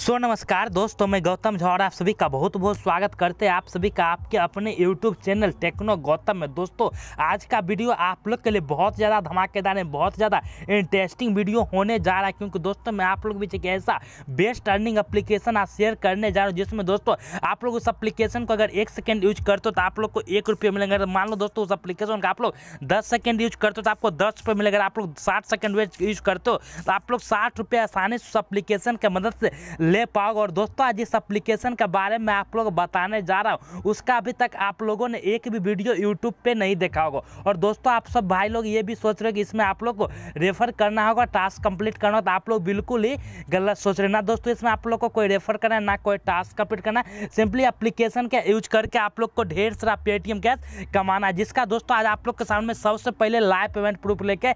सो so, नमस्कार दोस्तों मैं गौतम झा और आप सभी का बहुत बहुत स्वागत करते हैं आप सभी का आपके अपने यूट्यूब चैनल टेक्नो गौतम में दोस्तों आज का वीडियो आप लोग के लिए बहुत ज़्यादा धमाकेदार है बहुत ज़्यादा इंटरेस्टिंग वीडियो होने जा रहा है क्योंकि दोस्तों मैं आप लोग बीच एक ऐसा बेस्ट अर्निंग अप्लीकेशन आज शेयर करने जा रहा हूँ जिसमें दोस्तों आप लोग उस अप्लीकेशन को अगर एक सेकेंड यूज करते हो तो आप लोग को एक रुपये मिलेंगे मान लो दोस्तों उस अप्लीकेशन का आप लोग दस सेकेंड यूज करते हो तो आपको दस रुपये मिलेगा आप लोग साठ सेकेंड यूज करते हो तो आप लोग साठ रुपये आसानी से उस अप्लीकेशन की मदद से ले पाओगे और दोस्तों आज इस एप्लीकेशन के बारे में आप लोग बताने जा रहा हूँ उसका अभी तक आप लोगों ने एक भी वीडियो यूट्यूब पर नहीं देखा होगा और दोस्तों आप सब भाई लोग ये भी सोच रहे हो कि इसमें आप लोग को रेफर करना होगा टास्क कंप्लीट करना होगा तो आप लोग बिल्कुल ही गलत सोच रहे ना दोस्तों इसमें आप लोग को कोई रेफर करना है ना कोई टास्क कंप्लीट करना है सिंपली अप्लीकेशन का यूज करके आप लोग को ढेर सारा पेटीएम कैश कमाना है जिसका दोस्तों आज आप लोग के सामने सबसे पहले लाइव पेमेंट प्रूफ लेके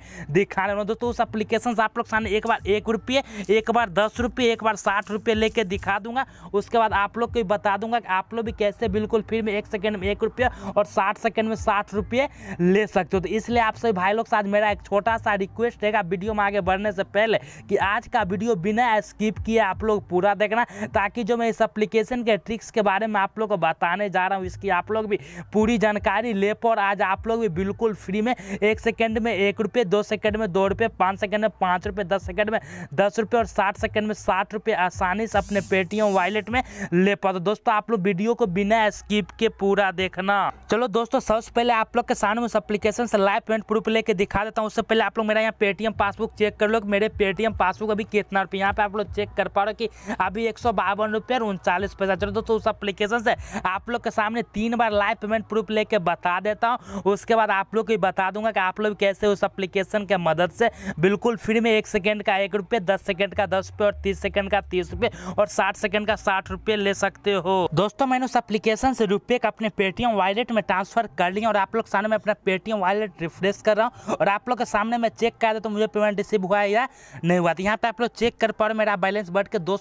हो दोस्तों उस एप्लीकेशन से आप लोग सामने एक बार एक रुपये एक बार दस रुपये एक बार साठ रुपये रुपये लेके दिखा दूंगा उसके बाद आप लोग को भी बता दूंगा कि आप लोग भी कैसे बिल्कुल फ्री में एक सेकेंड में एक रुपये और साठ सेकेंड में साठ रुपये ले सकते हो तो इसलिए आप सभी भाई लोग साथ मेरा एक छोटा सा रिक्वेस्ट रहेगा वीडियो में आगे बढ़ने से पहले कि आज का वीडियो बिना स्किप किए आप लोग पूरा देखना ताकि जो मैं इस अप्लीकेशन के ट्रिक्स के बारे में आप लोग को बताने जा रहा हूँ इसकी आप लोग भी पूरी जानकारी ले पाओ आज आप लोग भी बिल्कुल फ्री में एक सेकेंड में एक रुपये दो सेकेंड में दो रुपये पाँच सेकेंड में पाँच रुपये दस सेकेंड में दस रुपये और साठ सेकेंड में साठ रुपये आसान आसानी से अपने पेटीएम वॉलेट में ले पाओ तो दोस्तों आप लोग वीडियो को बिना स्किप के पूरा देखना चलो दोस्तों सबसे पहले आप लोग के सामने उस एप्लीकेशन से लाइव पेमेंट प्रूफ लेके दिखा देता हूँ उससे पहले आप लोग मेरा यहाँ पेटीएम पासबुक चेक कर लो कि मेरे पेटीएम पासबुक अभी कितना रुपये यहाँ पे आप लोग चेक कर पा रहे हो कि अभी एक सौ बावन रुपये और उनचालीस पैसा चलो दोस्तों उस एप्लीकेशन से आप लोग के सामने तीन बार लाइव पेमेंट प्रूफ लेके बता देता हूँ उसके बाद आप लोग को बता दूंगा कि आप लोग कैसे उस एप्लीकेशन के मदद से बिल्कुल फ्री में एक सेकेंड का एक रुपये दस सेकेंड का दस रुपये और तीस सेकेंड का तीस सकते और साठ सेकंड का साठ रुपए ले सकते हो दोस्तों मैंने उस एप्लीकेशन से रुपए का अपने पेटीएम वॉलेट में ट्रांसफर कर लिया और आप लोग सामने में अपना पेटीएम वॉलेट रिफ्रेश कर रहा हूँ और आप लोग के सामने मैं चेक कर रहा तो मुझे पेमेंट रिसीव हुआ या नहीं हुआ तो यहाँ पे आप लोग चेक कर पा रहे मेरा बैलेंस बढ़ के दो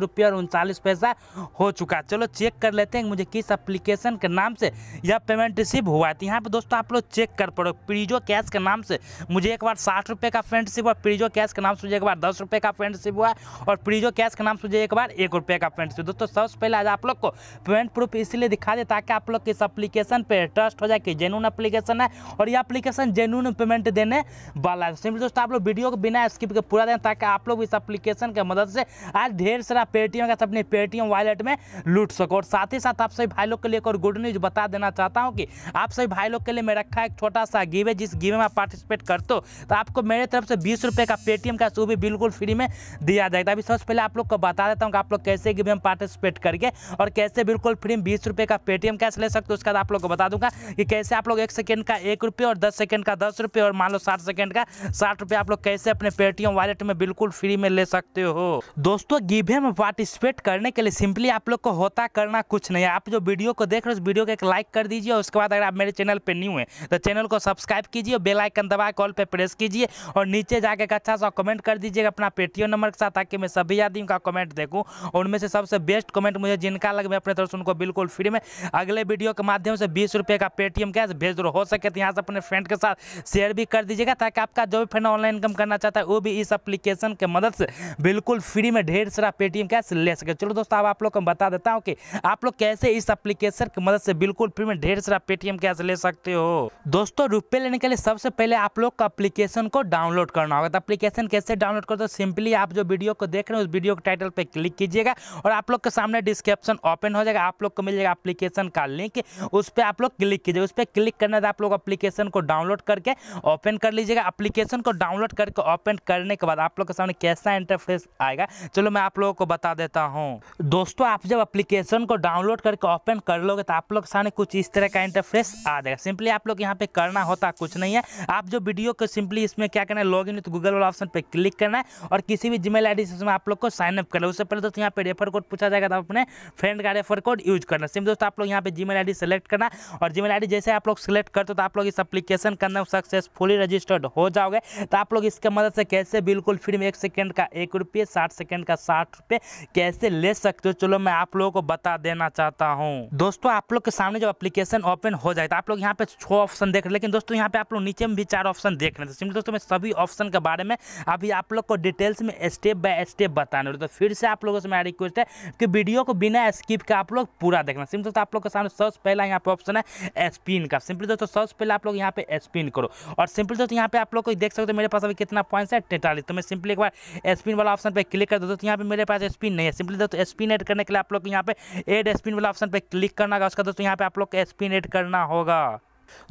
रुपये और उनचालीस पैसा हो चुका चलो चेक कर लेते हैं मुझे किस अप्लीकेशन के नाम से यह पेमेंट रिसीव हुआ है तो यहाँ पे दोस्तों आप लोग चेक कर पड़ो प्रीजो कैश के नाम से मुझे एक बार साठ रुपए का फ्रेंड रिसीव हुआ प्रीजो कैश के नाम से मुझे एक बार दस रुपए का फ्रेंड रिसीव हुआ और प्रीजो कैश के नाम फ्रेंड्स मुझे एक बार एक रुपये का पेंट दोस्तों सबसे पहले आज आप लोग को पेंट प्रूफ इसलिए दिखा दे ताकि आप लोग इस अपलीकेशन पर ट्रस्ट हो जाए कि जेनून अपलीकेशन है और यह अप्लीकेशन जेनून पेमेंट देने वाला है सिंपली दोस्तों आप लोग वीडियो को बिना स्किप के पूरा दें ताकि आप लोग इस अपलीकेशन की मदद से आज ढेर सारा पेटीएम का अपने पेटीएम वॉलेट में लूट सको और साथ ही साथ आप सभी भाई लोग के लिए एक और गुड न्यूज़ बता देना चाहता हूँ कि आप सभी भाई लोग के लिए मैं रखा एक छोटा सा गिवे जिस गिवे में आप पार्टिसिपेट करते हो तो आपको मेरे तरफ से बीस रुपये का पेटीएम का सो भी बिल्कुल फ्री में दिया जाएगा अभी सबसे पहले आप लोग को बता देता हूँ कि आप लोग कैसे गेम में पार्टिसिपेट करके और कैसे बिल्कुल फ्री में बीस रुपये का पेटीएम कैश ले सकते हो उसके बाद आप लोग को बता दूंगा कि कैसे आप लोग एक सेकेंड का एक रुपये और दस सेकेंड का दस रुपये और मान लो साठ सेकेंड का साठ रुपये आप लोग कैसे अपने पेटीएम वॉलेट में बिल्कुल फ्री में ले सकते हो दोस्तों गिवे में पार्टिसिपेट करने के लिए सिंपली आप लोग को होता करना कुछ नहीं है आप जो वीडियो को देख रहे हो उस वीडियो को एक लाइक कर दीजिए और उसके बाद अगर आप मेरे चैनल पर न्यू है तो चैनल को सब्सक्राइब कीजिए और बेलाइकन दबा कॉल पर प्रेस कीजिए और नीचे जाकर अच्छा सा कमेंट कर दीजिएगा अपना पेटीएम नंबर के साथ ताकि मैं सभी आदमी का कमेंट देखूँ और उनमें से सबसे बेस्ट कमेंट मुझे जिनका लगे मैं अपने तरफ से उनको बिल्कुल फ्री में अगले वीडियो के माध्यम से बीस रुपये का पेटीएम कैश भेज दो हो सके तो यहाँ से अपने फ्रेंड के साथ शेयर भी कर दीजिएगा ताकि आपका जो भी फ्रेंड ऑनलाइन इनकम करना चाहता है वो भी इस अप्लीकेशन के मदद से बिल्कुल फ्री में ढेर सारा पेटीएम कैश ले सके चलो दोस्तों अब आप लोग को बता देता हूँ कि आप लोग कैसे इस अप्लीकेशन की मदद से बिल्कुल फ्री में ढेर सारा पेटीएम कैश ले सकते हो दोस्तों रुपये लेने के लिए सबसे पहले आप लोग को अप्लीकेशन को डाउनलोड करना होगा तो अप्लीकेशन कैसे डाउनलोड कर दो सिंपली आप जो वीडियो को देख रहे हो उस वीडियो को टाइट टाइटल पर क्लिक कीजिएगा और आप लोग के सामने डिस्क्रिप्शन ओपन हो जाएगा आप लोग को मिल जाएगा अप्लीकेशन का लिंक उस पर आप लोग क्लिक कीजिए उस पर क्लिक करने आप लोग अप्लीकेशन को डाउनलोड करके ओपन कर लीजिएगा अप्लीकेशन को डाउनलोड करके ओपन करने के बाद आप लोग के सामने कैसा इंटरफेस आएगा चलो मैं आप लोगों को बता देता हूँ दोस्तों आप जब अप्लीकेशन को डाउनलोड करके ओपन कर लोगे तो आप लोग के सामने कुछ इस तरह का इंटरफेस आ जाएगा सिंपली आप लोग यहाँ पे करना होता कुछ नहीं है आप जो वीडियो को सिंपली इसमें क्या करना है लॉग इन तो गूगल वाला ऑप्शन पर क्लिक करना है और किसी भी जीमेल आई से आप लोग को साइनअप कर उससे पहले दोस्तों यहाँ पे रेफर कोड पूछा जाएगा तो अपने फ्रेंड का रेफर कोड यूज करना सिम दोस्तों आप लोग यहाँ पे जीमेल आई सेलेक्ट करना और जीमेल आई जैसे आप लोग सेलेक्ट करते हो तो आप लोग इस अपलीकेशन का नाम सक्सेसफुली रजिस्टर्ड हो जाओगे तो आप लोग इसके मदद से कैसे बिल्कुल फ्री में एक सेकेंड का एक रुपये साठ सेकेंड का साठ रुपये कैसे ले सकते हो चलो मैं आप लोगों को बता देना चाहता हूँ दोस्तों आप लोग के सामने जब अपलीकेशन ओपन हो जाए तो आप लोग यहाँ पे छो ऑप्शन देख रहे लेकिन दोस्तों यहाँ पे आप लोग नीचे में भी चार ऑप्शन देख रहे हैं सिम तो दोस्तों मैं सभी ऑप्शन के बारे में अभी आप लोग को डिटेल्स में स्टेप बाय स्टेप बताने तो फिर से आप लोगों से मेरा रिक्वेस्ट है कि वीडियो को बिना स्किप के आप लोग पूरा देखना सिंपल दोस्तों आप लोग के सामने सबसे पहला यहाँ पे ऑप्शन है स्पिन का सिंपली दोस्तों सबसे पहले आप लोग यहाँ पे स्पिन करो और सिंपल दोस्तों यहाँ पे आप लोग को देख सकते हो मेरे पास अभी कितना पॉइंट्स है तैंतालीस तो मैं सिंपली एक बार स्पिन वाला ऑप्शन पर क्लिक कर दो तो दोस्तों यहाँ पे मेरे पास स्पिन नहीं है सिंपली दोस्तों स्पिन एड करने के लिए आप लोग यहाँ पे एड स्पिन वाला ऑप्शन पर क्लिक करना होगा उसका दोस्तों यहाँ पे आप लोग को स्पिन एड करना होगा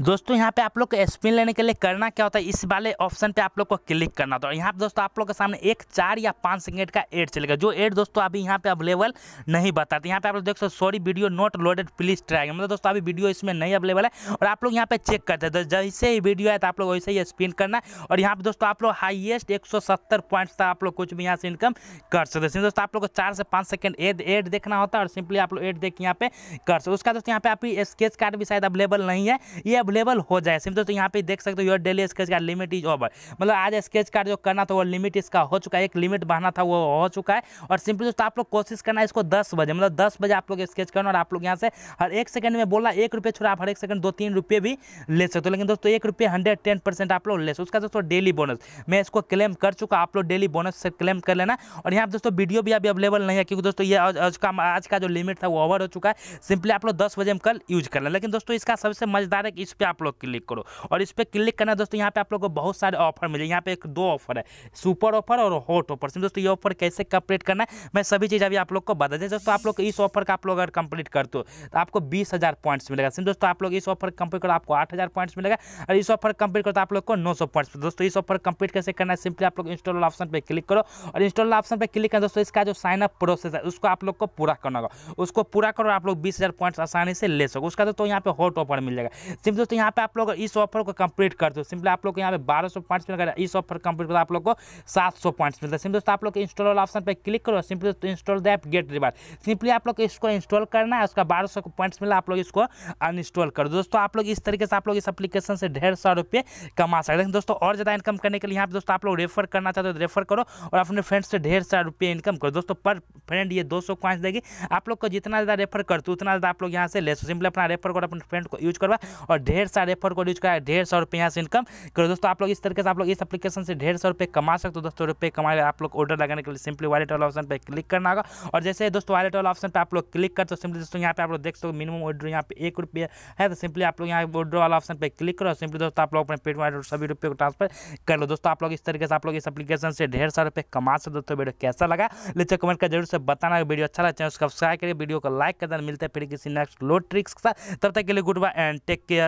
दोस्तों यहाँ पे आप लोग को स्पिन लेने के लिए करना क्या होता है इस वाले ऑप्शन पे आप लोग को क्लिक करना होता है यहाँ पे दोस्तों आप लोग के सामने एक चार या पाँच सेकेंड का एड चलेगा जो एड दोस्तों अभी यहाँ पे अवेलेबल नहीं बताते यहाँ पे आप लोग देख सकते sorry video not loaded please try मतलब दोस्तों अभी वीडियो इसमें नहीं अवेलेबल है और आप लोग यहाँ पे चेक करते हैं तो जैसे ही वीडियो है तो आप लोग वैसे ही स्पिन करना है और यहाँ पे दोस्तों आप लोग हाइएस्ट एक पॉइंट्स तक आप लोग कुछ भी यहाँ से इनकम कर सकते हैं दोस्तों आप लोग को चार से पाँच सेकेंड एड एड देखना होता है और सिंपली आप लोग एड देख यहाँ पे कर सकते उसका दोस्तों यहाँ पे आप स्केच कार्ड भी शायद अवेलेबल नहीं है ये अवेलेबल हो जाए सिंपल तो यहाँ पे देख सकते हो your daily sketch card limit is over मतलब आज स्केच कार्ड जो करना था वो लिमिट इसका हो चुका है एक लिमिट बहाना था वो हो चुका है और सिंपली दोस्तों आप लोग कोशिश करना इसको दस बजे मतलब दस बजे आप लोग स्केच करना और आप लोग यहाँ से हर एक सेकंड में बोला एक रुपये छोड़ा आप हर एक सेकंड दो तीन रुपये भी ले सकते हो लेकिन दोस्तों एक रुपये हंड्रेड टेन परसेंट आप लोग ले सकते उसका दोस्तों डेली बोनस मैं इसको क्लेम कर चुका आप लोग डेली बोनस से क्लेम कर लेना और यहाँ दोस्तों वीडियो भी अभी अवेलेबल नहीं है क्योंकि दोस्तों ये आज का आज का जो लिमिट था वो ओवर हो चुका है सिंपली आप लोग दस बजे में कल यूज कर लेकिन दोस्तों इसका सबसे मजेदार एक इस पर आप लोग क्लिक करो और इस पर क्लिक करना दोस्तों यहाँ पे आप लोग को बहुत सारे ऑफर मिले यहाँ पे एक दो ऑफर है सुपर ऑफर और हॉट ऑफर दोस्तों ये ऑफर कैसे कंप्लीट करना है मैं सभी चीज़ अभी आप लोग को बता दें दोस्तों आप लोग इस ऑफर का आप लोग अगर कंप्लीट करते हो तो आपको बीस हज़ार पॉइंट्स मिलेगा सिम दोस्तों आप लोग इस ऑफर कंप्लीट करो आपको आठ हज़ार पॉइंट्स मिलेगा और इस ऑफर कंप्लीट करो तो आप लोग को नौ सौ पॉइंट्स दोस्तों इस ऑफर कंप्लीट कैसे करना है सिंपली आप लोग इंस्टॉल ऑप्शन पर क्लिक करो और इंस्टॉल ऑप्शन पर क्लिक करें दोस्तों इसका जो साइन अप प्रोसेस है उसको आप लोग को पूरा करना होगा उसको पूरा करो आप लोग बीस पॉइंट्स आसानी से ले सको उसका दोस्तों यहाँ पे हॉट ऑफर मिल जाएगा सिंपली दोस्तों यहाँ पे आप लोग इस ऑफर को कंप्लीट कर दो सिंपली आप लोग यहाँ पे बारह सौ पॉइंट्स मिलेगा इस ऑफर कंप्लीट आप लोग को सात सौ पॉइंट्स मिलता है सिंपली दोस्तों आप लोग इंस्टॉल वाला ऑप्शन पर क्लिक करो सिंपली दोस्तों install the app get reward simply आप लोग इसको इंस्टॉल करना है उसका बारह सौ पॉइंट्स मिला आप लोग इसको अनइंस्टॉल कर दोस्तों आप लोग इस तरीके से आप लोग इस एप्लीकेशन से ढेर सौ रुपये कमा सकते हैं दोस्तों और ज़्यादा इनकम करने के लिए यहाँ पे दोस्तों आप लोग रेफर करना चाहते हो तो रेफर करो और अपने फ्रेंड्स से ढेर सौ रुपये इनकम करो दोस्तों पर फ्रेंड ये दो सौ देगी आप लोग को जितना ज़्यादा रेफर करते उतना ज़्यादा आप लोग यहाँ से ले सो सिंपली अपना रेफर करो अपने फ्रेंड को यूज करवा और ढेर सारे रेफर को यूज कराया ढेर सौ रुपये यहाँ से इनकम करो दोस्तों आप लोग इस तरीके से आप लोग इस एप्लीकेशन से ढेर सौ रुपये कमा सकते हो दोस्तों रुपये कमाए आप लोग ऑर्डर लगाने के लिए सिंपली वॉलेट वाला ऑप्शन पर क्लिक करना होगा और जैसे दोस्तों वॉलेट वाला ऑप्शन पर आप लोग क्लिक करते हो सिंपली दोस्तों यहाँ पे आप लोग देख सकते हो मिनिमम ऑर्डर यहाँ पे एक रुपये है तो सिंपली आप लोग यहाँ ऑर्डर वाला ऑप्शन पर क्लिक करो सिंपली दोस्तों आप लोग अपने पेट में सभी रुपये को ट्रांसफर कर लो दोस्तों आप लोग इस तरीके से आप लोग इस एप्लीकेशन से ढेर सौ रुपये कमा सकते दोस्तों वीडियो कैसा लगा लेते कमेंट का जरूर से बताना वीडियो अच्छा लगा चैनल सब्सक्राइब करिए वीडियो को लाइक कर देना मिलते हैं फिर किसी नेक्स्ट लो ट्रिक्स के साथ तब तक के लिए good bye and take care